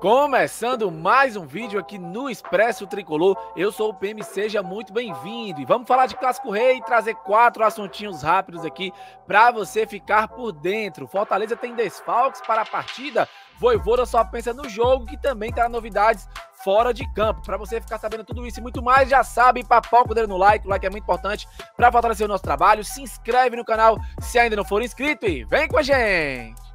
Começando mais um vídeo aqui no Expresso Tricolor, eu sou o PM, seja muito bem-vindo. E vamos falar de Clássico Rei e trazer quatro assuntinhos rápidos aqui para você ficar por dentro. Fortaleza tem desfalques para a partida, Voivoda só pensa no jogo que também terá novidades fora de campo. Para você ficar sabendo tudo isso e muito mais, já sabe, papar o dedo no like, o like é muito importante para fortalecer o nosso trabalho. Se inscreve no canal se ainda não for inscrito e vem com a gente!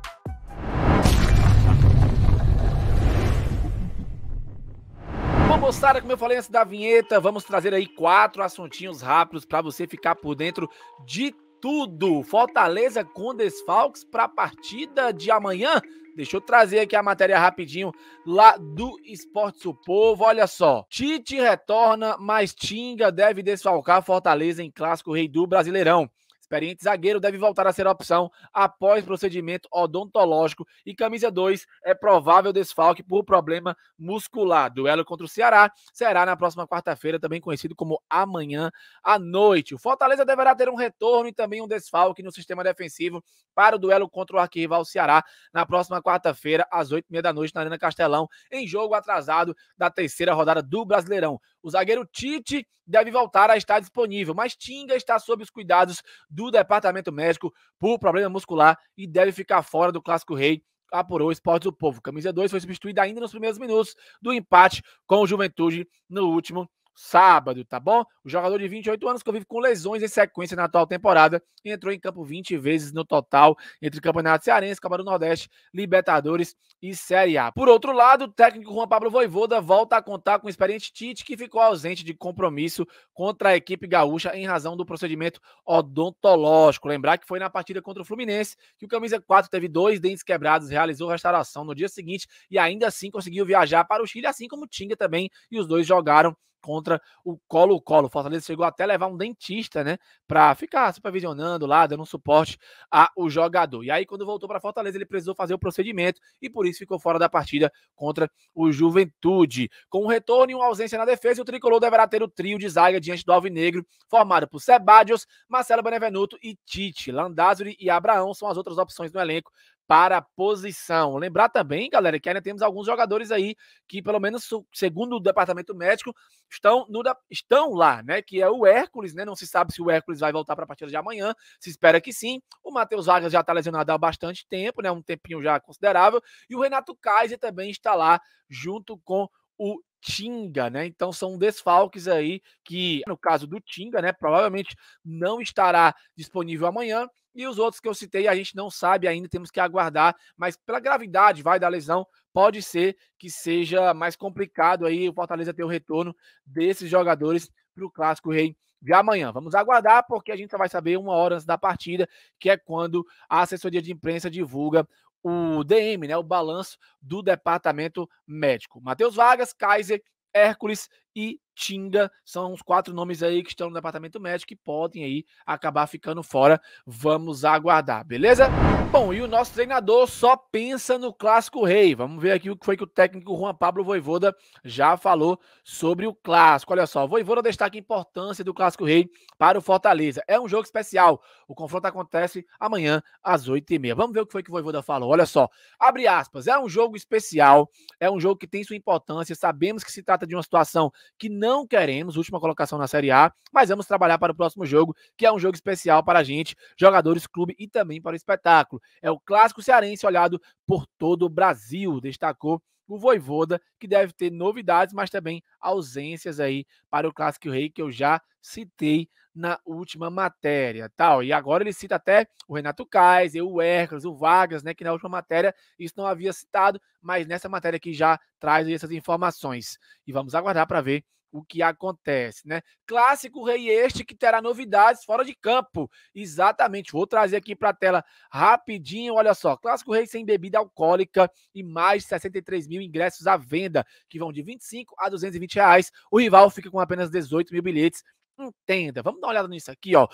moçada, como eu falei antes da vinheta, vamos trazer aí quatro assuntinhos rápidos para você ficar por dentro de tudo. Fortaleza com desfalques para a partida de amanhã. Deixa eu trazer aqui a matéria rapidinho lá do Esportes o Povo. Olha só. Tite retorna, mas Tinga deve desfalcar Fortaleza em clássico Rei do Brasileirão. Experiente zagueiro deve voltar a ser opção após procedimento odontológico. E camisa 2 é provável desfalque por problema muscular. Duelo contra o Ceará será na próxima quarta-feira, também conhecido como amanhã à noite. O Fortaleza deverá ter um retorno e também um desfalque no sistema defensivo para o duelo contra o arquirrival Ceará na próxima quarta-feira, às 8h30 da noite, na Arena Castelão, em jogo atrasado da terceira rodada do Brasileirão. O zagueiro Tite deve voltar a estar disponível, mas Tinga está sob os cuidados do departamento médico por problema muscular e deve ficar fora do Clássico Rei apurou o Esporte do Povo. Camisa 2 foi substituída ainda nos primeiros minutos do empate com o Juventude no último sábado, tá bom? O jogador de 28 anos que vive com lesões em sequência na atual temporada entrou em campo 20 vezes no total entre Campeonato Cearense, Copa do Nordeste, Libertadores e Série A. Por outro lado, o técnico Juan Pablo Voivoda volta a contar com o experiente Tite, que ficou ausente de compromisso contra a equipe gaúcha em razão do procedimento odontológico. Lembrar que foi na partida contra o Fluminense que o camisa 4 teve dois dentes quebrados, realizou restauração no dia seguinte e ainda assim conseguiu viajar para o Chile, assim como o Tinga também, e os dois jogaram contra o Colo-Colo. Fortaleza chegou até a levar um dentista, né, para ficar supervisionando lá, dando um suporte ao jogador. E aí, quando voltou para Fortaleza, ele precisou fazer o procedimento e por isso ficou fora da partida contra o Juventude. Com um retorno e uma ausência na defesa, o tricolor deverá ter o trio de zaga diante do Alvinegro, formado por Sebadios, Marcelo Benevenuto e Tite. Landázuri e Abraão são as outras opções no elenco para a posição. Lembrar também, galera, que ainda temos alguns jogadores aí que, pelo menos segundo o departamento médico, estão, no, estão lá, né? Que é o Hércules, né? Não se sabe se o Hércules vai voltar para a partida de amanhã, se espera que sim. O Matheus Vargas já está lesionado há bastante tempo, né? Um tempinho já considerável. E o Renato Kaiser também está lá junto com o Tinga, né? Então são desfalques aí que, no caso do Tinga, né, provavelmente não estará disponível amanhã. E os outros que eu citei, a gente não sabe ainda, temos que aguardar, mas pela gravidade vai da lesão, pode ser que seja mais complicado aí o Fortaleza ter o retorno desses jogadores para o Clássico Rei de amanhã. Vamos aguardar, porque a gente só vai saber uma hora antes da partida, que é quando a assessoria de imprensa divulga o DM, né, o balanço do departamento médico. Matheus Vargas, Kaiser, Hércules e Tinga são os quatro nomes aí que estão no departamento médico e podem aí acabar ficando fora. Vamos aguardar, beleza? Bom, e o nosso treinador só pensa no clássico rei. Vamos ver aqui o que foi que o técnico Juan Pablo Voivoda já falou sobre o clássico. Olha só, Voivoda destaca a importância do clássico rei para o Fortaleza. É um jogo especial. O confronto acontece amanhã às oito e meia. Vamos ver o que foi que o Voivoda falou. Olha só, abre aspas. É um jogo especial. É um jogo que tem sua importância. Sabemos que se trata de uma situação que não queremos, última colocação na Série A, mas vamos trabalhar para o próximo jogo, que é um jogo especial para a gente, jogadores, clube e também para o espetáculo. É o clássico cearense olhado por todo o Brasil, destacou o Voivoda, que deve ter novidades, mas também ausências aí para o Clássico Rei, que eu já citei na última matéria, tal. E agora ele cita até o Renato Kaiser, o Hércules, o Vargas, né, que na última matéria isso não havia citado, mas nessa matéria aqui já traz essas informações. E vamos aguardar para ver o que acontece, né? Clássico Rei este que terá novidades fora de campo. Exatamente. Vou trazer aqui para a tela rapidinho. Olha só, Clássico Rei sem bebida alcoólica e mais de 63 mil ingressos à venda, que vão de 25 a 220 reais. O rival fica com apenas 18 mil bilhetes. Entenda. Vamos dar uma olhada nisso aqui, ó.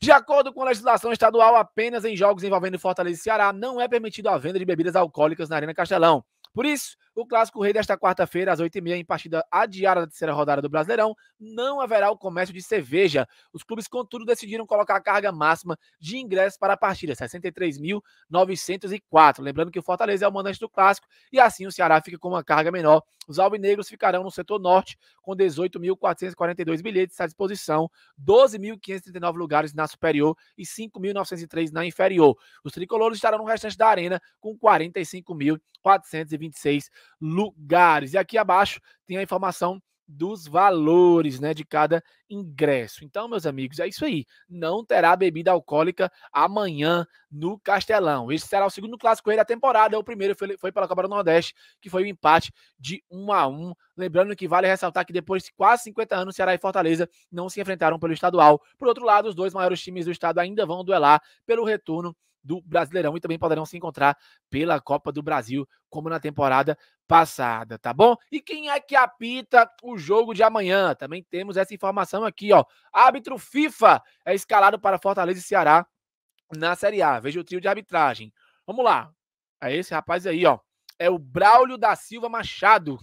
De acordo com a legislação estadual, apenas em jogos envolvendo Fortaleza e Ceará não é permitido a venda de bebidas alcoólicas na Arena Castelão. Por isso, o clássico rei desta quarta-feira, às 8h30, em partida adiada da terceira rodada do Brasileirão, não haverá o comércio de cerveja. Os clubes, contudo, decidiram colocar a carga máxima de ingressos para a partida, 63.904. Lembrando que o Fortaleza é o mandante do clássico e assim o Ceará fica com uma carga menor. Os alvinegros ficarão no setor norte com 18.442 bilhetes à disposição, 12.539 lugares na superior e 5.903 na inferior. Os tricolores estarão no restante da arena com 45.426 lugares. E aqui abaixo tem a informação dos valores né, de cada ingresso. Então, meus amigos, é isso aí. Não terá bebida alcoólica amanhã no Castelão. Esse será o segundo clássico da temporada. O primeiro foi, foi pela Copa do Nordeste, que foi o um empate de 1 a 1 Lembrando que vale ressaltar que depois de quase 50 anos, Ceará e Fortaleza não se enfrentaram pelo estadual. Por outro lado, os dois maiores times do estado ainda vão duelar pelo retorno do Brasileirão e também poderão se encontrar pela Copa do Brasil, como na temporada passada, tá bom? E quem é que apita o jogo de amanhã? Também temos essa informação aqui, ó. Árbitro FIFA é escalado para Fortaleza e Ceará na Série A. Veja o trio de arbitragem. Vamos lá. É esse rapaz aí, ó. É o Braulio da Silva Machado.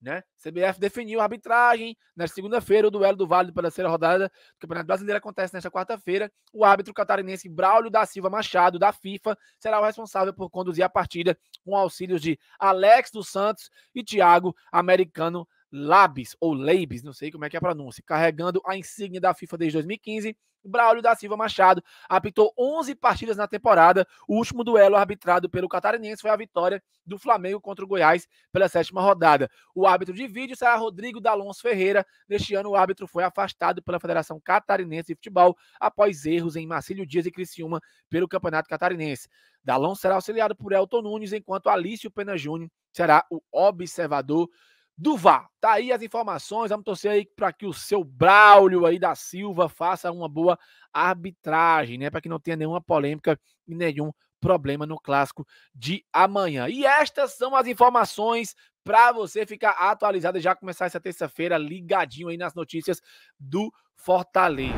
Né? CBF definiu a arbitragem. na segunda-feira, o duelo do Vale pela terceira rodada do Campeonato Brasileiro acontece nesta quarta-feira. O árbitro catarinense Braulio da Silva Machado, da FIFA, será o responsável por conduzir a partida com auxílios de Alex dos Santos e Thiago Americano Labis ou Leibes, não sei como é que é a pronúncia, carregando a insígnia da FIFA desde 2015. Braulio da Silva Machado apitou 11 partidas na temporada. O último duelo arbitrado pelo catarinense foi a vitória do Flamengo contra o Goiás pela sétima rodada. O árbitro de vídeo será Rodrigo D'Alonso Ferreira. Neste ano, o árbitro foi afastado pela Federação Catarinense de Futebol após erros em Marcílio Dias e Criciúma pelo Campeonato Catarinense. D'Alonso será auxiliado por Elton Nunes, enquanto Alício Pena Júnior será o observador do VAR. Tá aí as informações. Vamos torcer aí para que o seu Braulio aí da Silva faça uma boa arbitragem, né? Para que não tenha nenhuma polêmica e nenhum problema no clássico de amanhã. E estas são as informações para você ficar atualizado e já começar essa terça-feira ligadinho aí nas notícias do Fortaleza.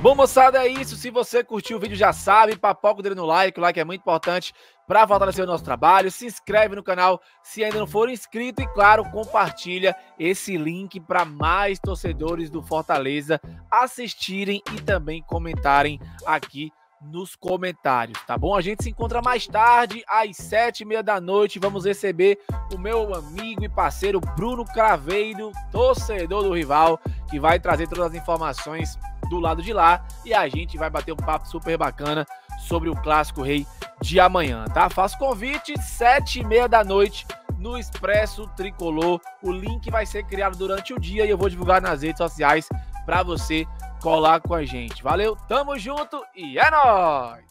Bom, moçada, é isso. Se você curtiu o vídeo, já sabe, papoca o dedo no like. O like é muito importante para fortalecer o nosso trabalho. Se inscreve no canal se ainda não for inscrito e, claro, compartilha esse link para mais torcedores do Fortaleza assistirem e também comentarem aqui nos comentários, tá bom? A gente se encontra mais tarde, às sete e meia da noite. Vamos receber o meu amigo e parceiro Bruno Craveiro, torcedor do rival, que vai trazer todas as informações do lado de lá e a gente vai bater um papo super bacana sobre o clássico rei de amanhã, tá? Faço convite, sete e meia da noite, no Expresso Tricolor. O link vai ser criado durante o dia e eu vou divulgar nas redes sociais para você colar com a gente. Valeu, tamo junto e é nóis!